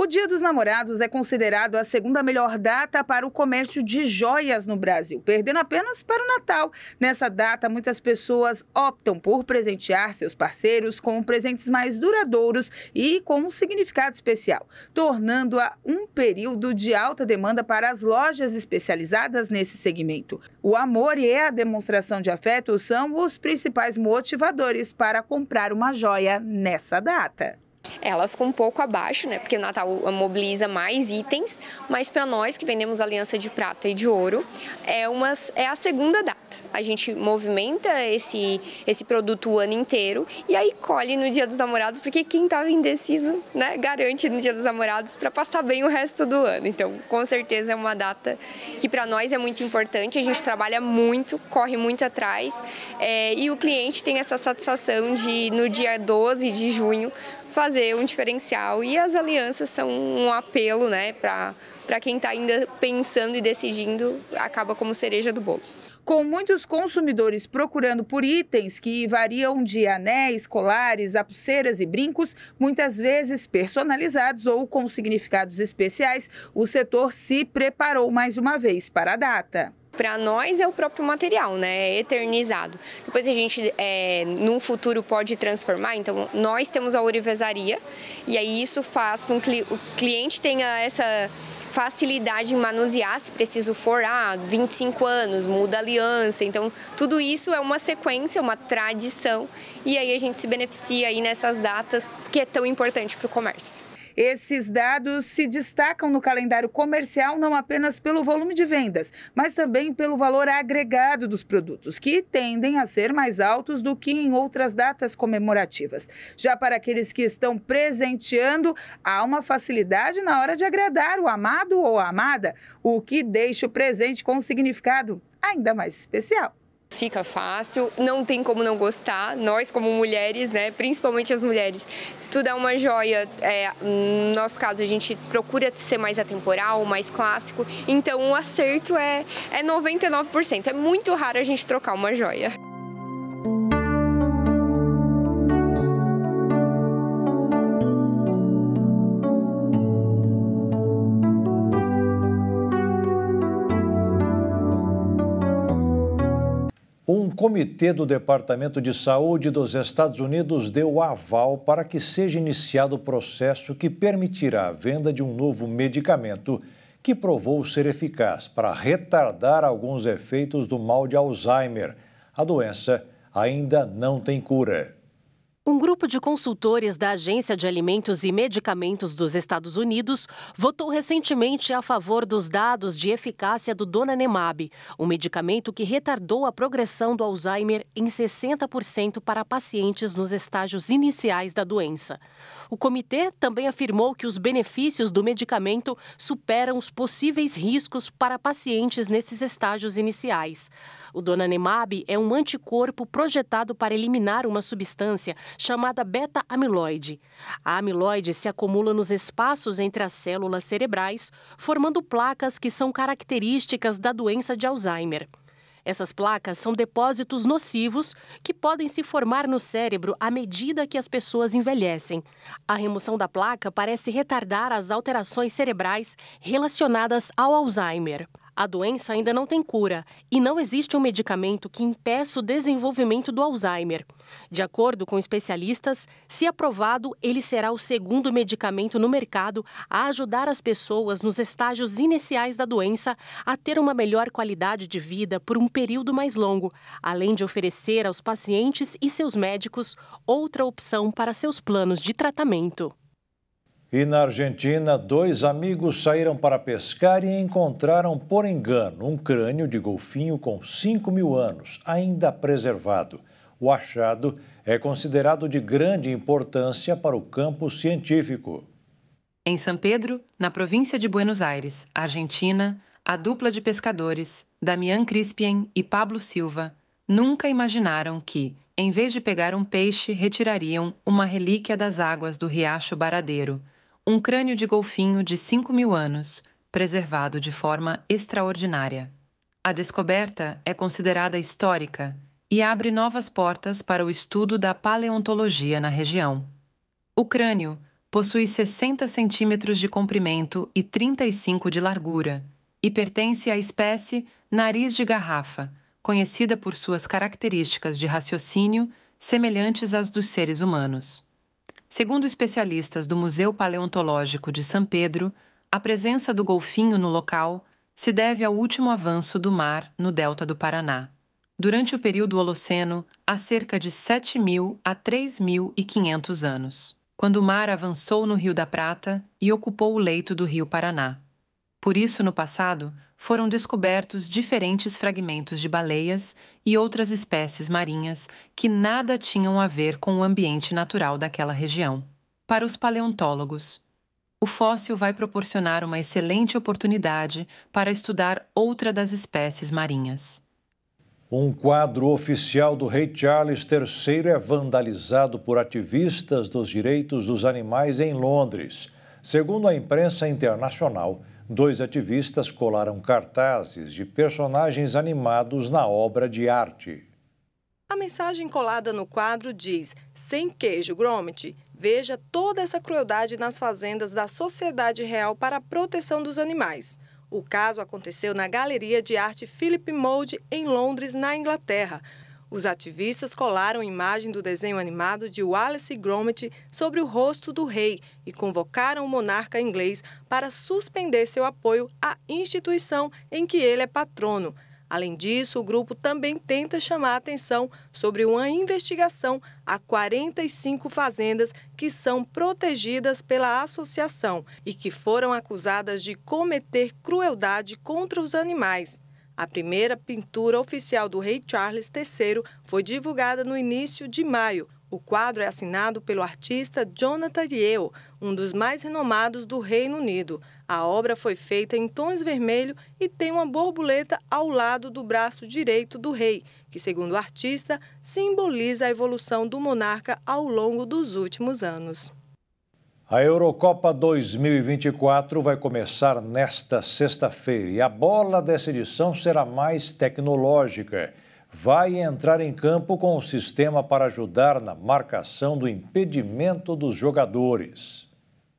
[SPEAKER 1] o
[SPEAKER 14] Dia dos Namorados é considerado a segunda melhor data para o comércio de joias no Brasil, perdendo apenas para o Natal. Nessa data, muitas pessoas optam por presentear seus parceiros com presentes mais duradouros e com um significado especial, tornando-a um período de alta demanda para as lojas especializadas nesse segmento. O amor e a demonstração de afeto são os principais motivadores para comprar uma joia nessa data. Ela ficou um pouco abaixo, né? Porque o Natal
[SPEAKER 12] mobiliza mais itens, mas para nós que vendemos aliança de prata e de ouro, é, uma, é a segunda data a gente movimenta esse, esse produto o ano inteiro e aí colhe no Dia dos Namorados, porque quem estava indeciso, né, garante no Dia dos Namorados para passar bem o resto do ano. Então, com certeza é uma data que para nós é muito importante, a gente trabalha muito, corre muito atrás é, e o cliente tem essa satisfação de, no dia 12 de junho, fazer um diferencial e as alianças são um apelo né, para quem está ainda pensando e decidindo, acaba como cereja
[SPEAKER 14] do bolo com muitos consumidores procurando por itens que variam de anéis, colares, a pulseiras e brincos, muitas vezes personalizados ou com significados especiais, o setor se preparou mais uma vez para a data para
[SPEAKER 12] nós é o próprio material, né? É eternizado. Depois a gente, é, num futuro, pode transformar. Então, nós temos a ourivesaria e aí isso faz com que o cliente tenha essa facilidade em manusear, se preciso for, ah, 25 anos, muda aliança. Então, tudo isso é uma sequência, uma tradição, e aí a
[SPEAKER 14] gente se beneficia aí nessas datas que é tão importante para o comércio. Esses dados se destacam no calendário comercial não apenas pelo volume de vendas, mas também pelo valor agregado dos produtos, que tendem a ser mais altos do que em outras datas comemorativas. Já para aqueles que estão presenteando, há uma facilidade na hora de agradar o amado ou a amada, o que deixa o presente com um significado ainda mais especial. Fica fácil, não tem como não gostar. Nós, como
[SPEAKER 12] mulheres, né, principalmente as mulheres, tudo é uma joia. É, no nosso caso, a gente procura ser mais atemporal, mais clássico. Então, o acerto é, é 99%. É muito raro a gente trocar uma joia.
[SPEAKER 1] um comitê do Departamento de Saúde dos Estados Unidos deu aval para que seja iniciado o processo que permitirá a venda de um novo medicamento que provou ser eficaz para retardar alguns efeitos do mal de Alzheimer. A doença ainda não tem cura.
[SPEAKER 11] Um grupo de consultores da Agência de Alimentos e Medicamentos dos Estados Unidos votou recentemente a favor dos dados de eficácia do Donanemab, um medicamento que retardou a progressão do Alzheimer em 60% para pacientes nos estágios iniciais da doença. O comitê também afirmou que os benefícios do medicamento superam os possíveis riscos para pacientes nesses estágios iniciais. O donanemab é um anticorpo projetado para eliminar uma substância chamada beta-amiloide. A amiloide se acumula nos espaços entre as células cerebrais, formando placas que são características da doença de Alzheimer. Essas placas são depósitos nocivos que podem se formar no cérebro à medida que as pessoas envelhecem. A remoção da placa parece retardar as alterações cerebrais relacionadas ao Alzheimer. A doença ainda não tem cura e não existe um medicamento que impeça o desenvolvimento do Alzheimer. De acordo com especialistas, se aprovado, ele será o segundo medicamento no mercado a ajudar as pessoas nos estágios iniciais da doença a ter uma melhor qualidade de vida por um período mais longo, além de oferecer aos pacientes e seus médicos outra opção para seus planos de tratamento.
[SPEAKER 1] E na Argentina, dois amigos saíram para pescar e encontraram, por engano, um crânio de golfinho com 5 mil anos, ainda preservado. O achado é considerado de grande importância para o campo científico.
[SPEAKER 15] Em São Pedro, na província de Buenos Aires, Argentina, a dupla de pescadores, Damián Crispien e Pablo Silva, nunca imaginaram que, em vez de pegar um peixe, retirariam uma relíquia das águas do riacho Baradeiro um crânio de golfinho de 5 mil anos, preservado de forma extraordinária. A descoberta é considerada histórica e abre novas portas para o estudo da paleontologia na região. O crânio possui 60 centímetros de comprimento e 35 de largura e pertence à espécie nariz de garrafa, conhecida por suas características de raciocínio semelhantes às dos seres humanos. Segundo especialistas do Museu Paleontológico de São Pedro, a presença do golfinho no local se deve ao último avanço do mar no delta do Paraná. Durante o período Holoceno, há cerca de 7.000 a 3.500 anos, quando o mar avançou no Rio da Prata e ocupou o leito do Rio Paraná. Por isso, no passado, foram descobertos diferentes fragmentos de baleias e outras espécies marinhas que nada tinham a ver com o ambiente natural daquela região. Para os paleontólogos, o fóssil vai proporcionar uma excelente oportunidade para estudar outra das espécies marinhas.
[SPEAKER 1] Um quadro oficial do rei Charles III é vandalizado por ativistas dos direitos dos animais em Londres. Segundo a imprensa internacional, dois ativistas colaram cartazes de personagens animados na obra de arte.
[SPEAKER 13] A mensagem colada no quadro diz: sem queijo Gromit. veja toda essa crueldade nas fazendas da Sociedade Real para a proteção dos animais. O caso aconteceu na Galeria de Arte Philip Mould, em Londres, na Inglaterra. Os ativistas colaram imagem do desenho animado de Wallace Gromit sobre o rosto do rei e convocaram o monarca inglês para suspender seu apoio à instituição em que ele é patrono. Além disso, o grupo também tenta chamar a atenção sobre uma investigação a 45 fazendas que são protegidas pela associação e que foram acusadas de cometer crueldade contra os animais. A primeira pintura oficial do rei Charles III foi divulgada no início de maio. O quadro é assinado pelo artista Jonathan Yeo, um dos mais renomados do Reino Unido. A obra foi feita em tons vermelho e tem uma borboleta ao lado do braço direito do rei, que, segundo o artista, simboliza a evolução do monarca ao longo dos últimos anos.
[SPEAKER 1] A Eurocopa 2024 vai começar nesta sexta-feira e a bola dessa edição será mais tecnológica. Vai entrar em campo com o um sistema para ajudar na marcação do impedimento dos jogadores.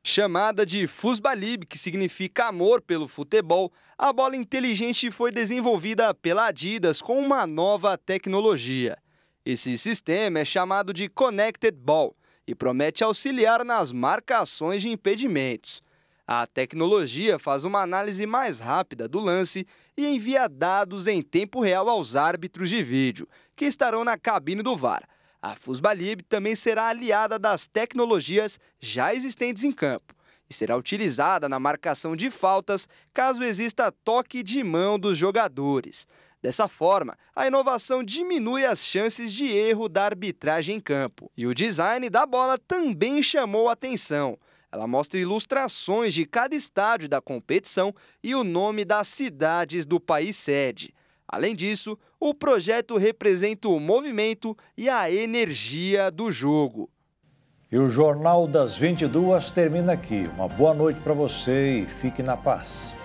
[SPEAKER 1] Chamada de Fusbalib,
[SPEAKER 7] que significa amor pelo futebol, a bola inteligente foi desenvolvida pela Adidas com uma nova tecnologia. Esse sistema é chamado de Connected Ball e promete auxiliar nas marcações de impedimentos. A tecnologia faz uma análise mais rápida do lance e envia dados em tempo real aos árbitros de vídeo, que estarão na cabine do VAR. A Fusbalib também será aliada das tecnologias já existentes em campo e será utilizada na marcação de faltas caso exista toque de mão dos jogadores. Dessa forma, a inovação diminui as chances de erro da arbitragem em campo. E o design da bola também chamou atenção. Ela mostra ilustrações de cada estádio da competição e o nome das cidades do país sede. Além disso, o projeto representa o movimento e a energia do jogo.
[SPEAKER 1] E o Jornal das 22 termina aqui. Uma boa noite para você e fique na paz.